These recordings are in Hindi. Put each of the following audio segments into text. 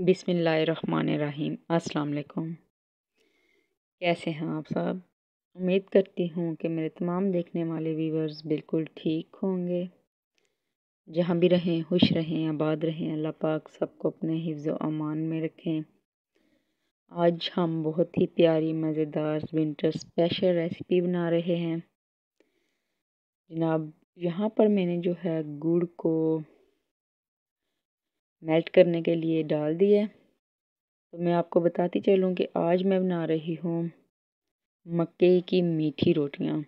बिसमीम अस्सलाम कैसे हैं आप सब उम्मीद करती हूँ कि मेरे तमाम देखने वाले व्यूवर्स बिल्कुल ठीक होंगे जहाँ भी रहें खुश रहें आबाद रहें अल्लाह पाक सबको अपने हिफ्ज़ अमान में रखें आज हम बहुत ही प्यारी मज़ेदार विंटर स्पेशल रेसिपी बना रहे हैं जनाब यहाँ पर मैंने जो है गुड़ को मेल्ट करने के लिए डाल दिया तो मैं आपको बताती चलूँ कि आज मैं बना रही हूँ मक्के की मीठी रोटियाँ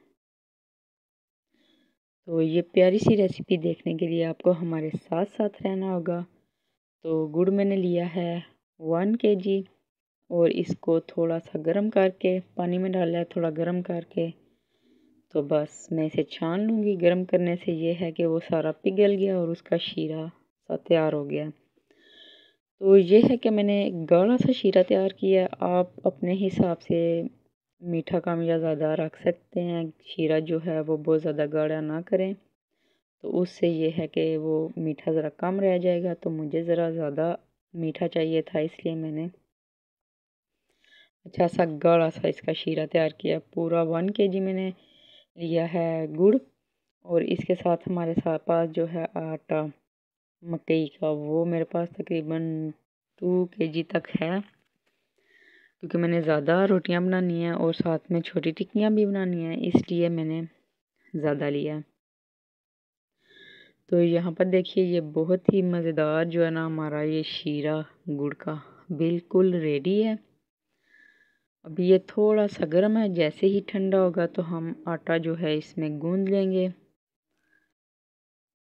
तो ये प्यारी सी रेसिपी देखने के लिए आपको हमारे साथ साथ रहना होगा तो गुड़ मैंने लिया है वन के जी और इसको थोड़ा सा गर्म करके पानी में डाला है थोड़ा गर्म करके तो बस मैं इसे छान लूँगी गर्म करने से ये है कि वो सारा पिघल गया और उसका शीरा सा तैयार हो गया तो ये है कि मैंने गाढ़ा सा शीरा तैयार किया है आप अपने हिसाब से मीठा कम या ज़्यादा रख सकते हैं शीरा जो है वो बहुत ज़्यादा गाढ़ा ना करें तो उससे ये है कि वो मीठा ज़रा कम रह जाएगा तो मुझे ज़रा ज़्यादा मीठा चाहिए था इसलिए मैंने अच्छा सा गाढ़ा सा इसका शीरा तैयार किया पूरा वन के जी मैंने लिया है गुड़ और इसके साथ हमारे साथ पास जो है आटा मकई का वो मेरे पास तकरीबन टू के जी तक है क्योंकि मैंने ज़्यादा रोटियां बनानी हैं और साथ में छोटी टिक्कियां भी बनानी हैं इसलिए मैंने ज़्यादा लिया तो यहाँ पर देखिए ये बहुत ही मज़ेदार जो है ना हमारा ये शीरा गुड़ का बिल्कुल रेडी है अभी ये थोड़ा सा गर्म है जैसे ही ठंडा होगा तो हम आटा जो है इसमें गूंद लेंगे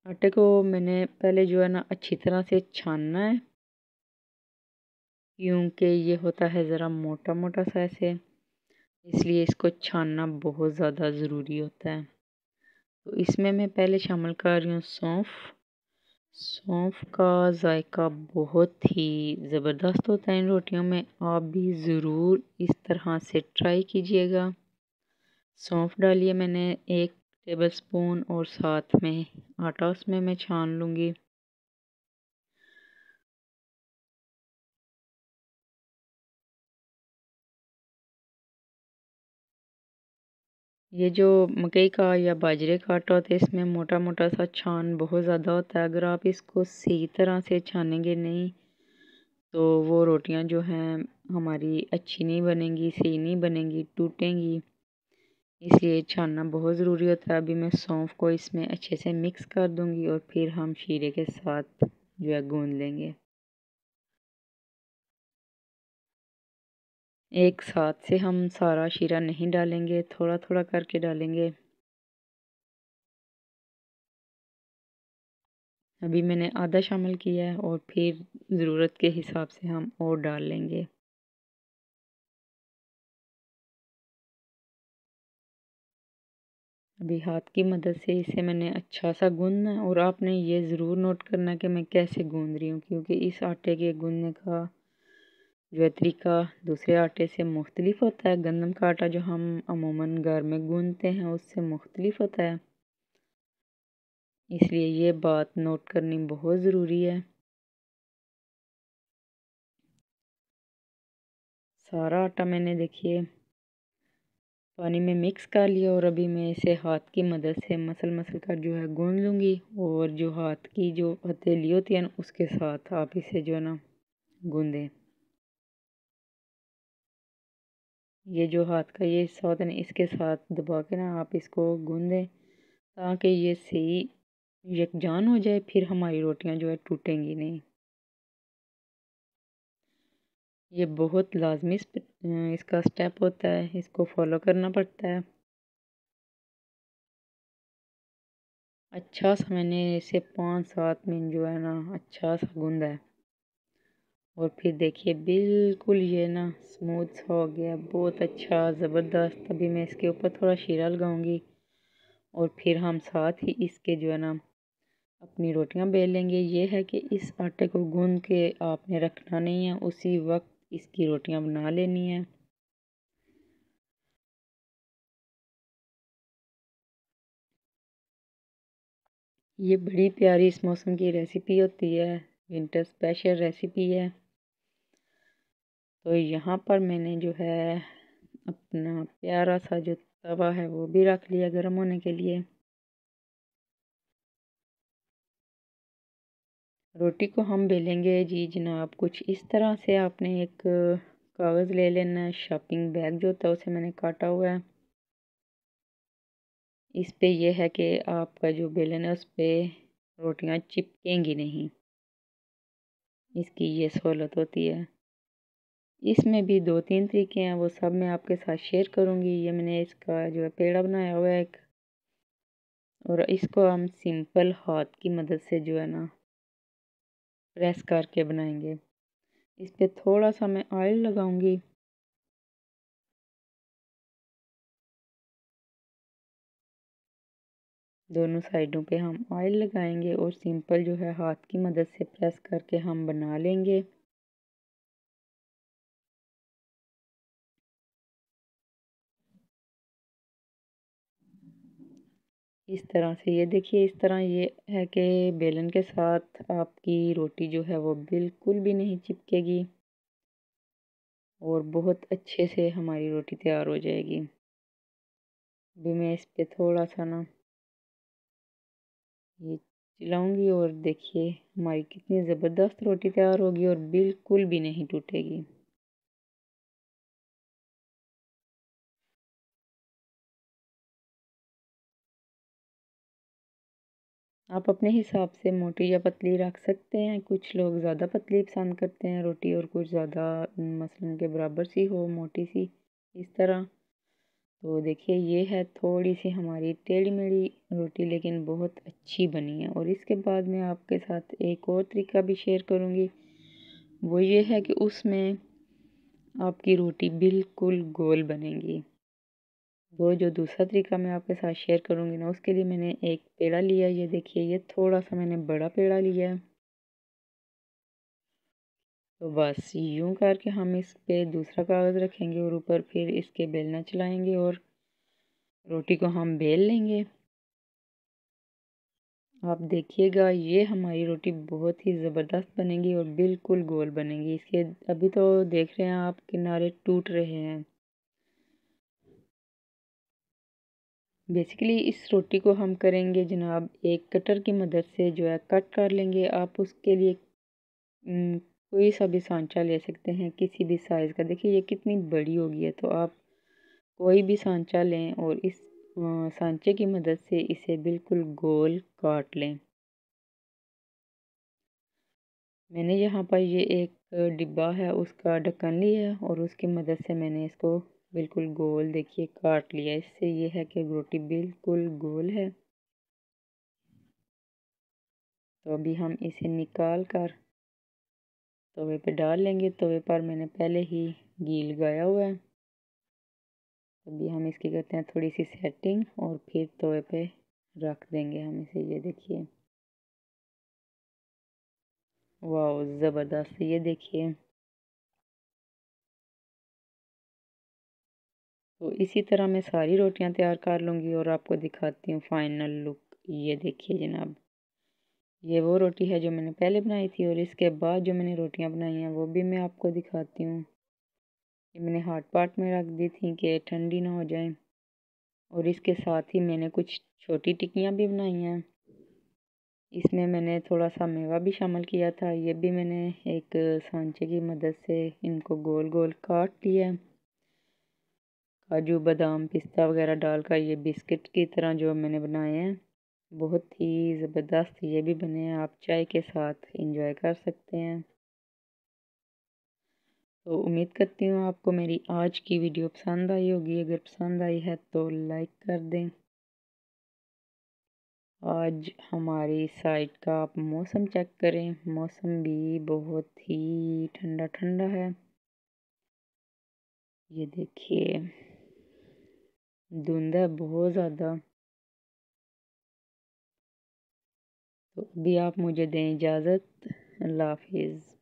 आटे को मैंने पहले जो है ना अच्छी तरह से छानना है क्योंकि ये होता है ज़रा मोटा मोटा सा ऐसे इसलिए इसको छानना बहुत ज़्यादा ज़रूरी होता है तो इसमें मैं पहले शामिल कर रही हूँ सौंफ सौंफ का जायका बहुत ही ज़बरदस्त होता है इन रोटियों में आप भी ज़रूर इस तरह से ट्राई कीजिएगा सौंफ डालिए मैंने एक टेबल स्पून और साथ में आटा उसमें मैं छान लूँगी ये जो मकई का या बाजरे का आटा होता है इसमें मोटा मोटा सा छान बहुत ज़्यादा होता है अगर आप इसको सही तरह से छानेंगे नहीं तो वो रोटियां जो हैं हमारी अच्छी नहीं बनेंगी सही नहीं बनेंगी टूटेंगी इसलिए छानना बहुत ज़रूरी होता है अभी मैं सौंफ को इसमें अच्छे से मिक्स कर दूंगी और फिर हम शीरे के साथ जो है गूंद लेंगे एक साथ से हम सारा शीरा नहीं डालेंगे थोड़ा थोड़ा करके डालेंगे अभी मैंने आधा शामिल किया है और फिर ज़रूरत के हिसाब से हम और डाल लेंगे अभी हाथ की मदद से इसे मैंने अच्छा सा गूंदना है और आपने ये ज़रूर नोट करना है कि मैं कैसे गूंद रही हूँ क्योंकि इस आटे के गूंदने का जो है तरीका दूसरे आटे से मुख्तलिफ होता है गंदम का आटा जो हम अमूमन घर में गूंदते हैं उससे मुख्तलिफ होता है इसलिए ये बात नोट करनी बहुत ज़रूरी है सारा आटा मैंने देखिए पानी में मिक्स कर लिया और अभी मैं इसे हाथ की मदद से मसल मसल कर जो है गूंद लूँगी और जो हाथ की जो हथेली होती है ना उसके साथ आप इसे जो है ना गूंदें ये जो हाथ का ये हिस्सा होता है ना इसके साथ दबा के ना आप इसको गूंदें ताकि ये सही यकजान हो जाए फिर हमारी रोटियां जो है टूटेंगी नहीं ये बहुत लाजमी इसका स्टेप होता है इसको फॉलो करना पड़ता है अच्छा सा मैंने इसे पाँच सात मिनट जो है ना अच्छा सा गूंदा है और फिर देखिए बिल्कुल ये ना स्मूथ सा हो गया बहुत अच्छा ज़बरदस्त अभी मैं इसके ऊपर थोड़ा शीरा लगाऊंगी और फिर हम साथ ही इसके जो है ना अपनी रोटियां बेल लेंगे ये है कि इस आटे को गूंद के आपने रखना नहीं है उसी वक्त इसकी रोटियां बना लेनी है ये बड़ी प्यारी इस मौसम की रेसिपी होती है विंटर स्पेशल रेसिपी है तो यहाँ पर मैंने जो है अपना प्यारा सा जो तवा है वो भी रख लिया गर्म होने के लिए रोटी को हम बेलेंगे जी जनाब कुछ इस तरह से आपने एक कागज़ ले लेना है शॉपिंग बैग जो होता है उसे मैंने काटा हुआ है इस पे यह है कि आपका जो बेलन है उस पर रोटियां चिपकेंगी नहीं इसकी ये सहूलत होती है इसमें भी दो तीन तरीके हैं वो सब मैं आपके साथ शेयर करूँगी ये मैंने इसका जो है पेड़ा बनाया हुआ है एक और इसको हम सिंपल हाथ की मदद से जो है ना प्रेस करके बनाएंगे इस पर थोड़ा सा मैं ऑयल लगाऊंगी दोनों साइडों पे हम ऑयल लगाएंगे और सिंपल जो है हाथ की मदद से प्रेस करके हम बना लेंगे इस तरह से ये देखिए इस तरह ये है कि बेलन के साथ आपकी रोटी जो है वो बिल्कुल भी नहीं चिपकेगी और बहुत अच्छे से हमारी रोटी तैयार हो जाएगी अभी मैं इस पर थोड़ा सा ना ये चिलाऊंगी और देखिए हमारी कितनी ज़बरदस्त रोटी तैयार होगी और बिल्कुल भी नहीं टूटेगी आप अपने हिसाब से मोटी या पतली रख सकते हैं कुछ लोग ज़्यादा पतली पसंद करते हैं रोटी और कुछ ज़्यादा मसलन के बराबर सी हो मोटी सी इस तरह तो देखिए ये है थोड़ी सी हमारी टेढ़ी मेढ़ी रोटी लेकिन बहुत अच्छी बनी है और इसके बाद मैं आपके साथ एक और तरीका भी शेयर करूँगी वो ये है कि उसमें आपकी रोटी बिल्कुल गोल बनेगी वो जो दूसरा तरीका मैं आपके साथ शेयर करूँगी ना उसके लिए मैंने एक पेड़ा लिया ये देखिए ये थोड़ा सा मैंने बड़ा पेड़ा लिया है तो बस यूं करके हम इस पर दूसरा कागज़ रखेंगे और ऊपर फिर इसके बेलना चलाएंगे और रोटी को हम बेल लेंगे आप देखिएगा ये हमारी रोटी बहुत ही ज़बरदस्त बनेगी और बिल्कुल गोल बनेगी इसके अभी तो देख रहे हैं आप किनारे टूट रहे हैं बेसिकली इस रोटी को हम करेंगे जनाब एक कटर की मदद से जो है कट कर लेंगे आप उसके लिए कोई सा भी सांचा ले सकते हैं किसी भी साइज़ का देखिए ये कितनी बड़ी होगी है तो आप कोई भी सांचा लें और इस सांचे की मदद से इसे बिल्कुल गोल काट लें मैंने यहाँ पर ये एक डिब्बा है उसका ढक्कन लिया और उसकी मदद से मैंने इसको बिल्कुल गोल देखिए काट लिया इससे ये है कि रोटी बिल्कुल गोल है तो अभी हम इसे निकाल कर तवे पे डाल लेंगे तवे पर मैंने पहले ही घी लगाया हुआ है अभी हम इसकी करते हैं थोड़ी सी सेटिंग और फिर तवे पे रख देंगे हम इसे ये देखिए वाह ज़बरदस्त ये देखिए तो इसी तरह मैं सारी रोटियां तैयार कर लूँगी और आपको दिखाती हूँ फाइनल लुक ये देखिए जनाब ये वो रोटी है जो मैंने पहले बनाई थी और इसके बाद जो मैंने रोटियां बनाई हैं वो भी मैं आपको दिखाती हूँ ये मैंने हॉट पाट में रख दी थी कि ठंडी ना हो जाए और इसके साथ ही मैंने कुछ छोटी टिक्कियाँ भी बनाई हैं इसमें मैंने थोड़ा सा मेवा भी शामिल किया था ये भी मैंने एक सांचे की मदद से इनको गोल गोल काट दिया काजू बादाम पिस्ता वगैरह डालकर ये बिस्किट की तरह जो मैंने बनाए हैं बहुत ही ज़बरदस्त ये भी बने हैं आप चाय के साथ इंजॉय कर सकते हैं तो उम्मीद करती हूँ आपको मेरी आज की वीडियो पसंद आई होगी अगर पसंद आई है तो लाइक कर दें आज हमारी साइट का आप मौसम चेक करें मौसम भी बहुत ही ठंडा ठंडा है ये देखिए धुंध है बहुत ज़्यादा तो अभी आप मुझे दें इजाज़त अल्लाह हाफिज़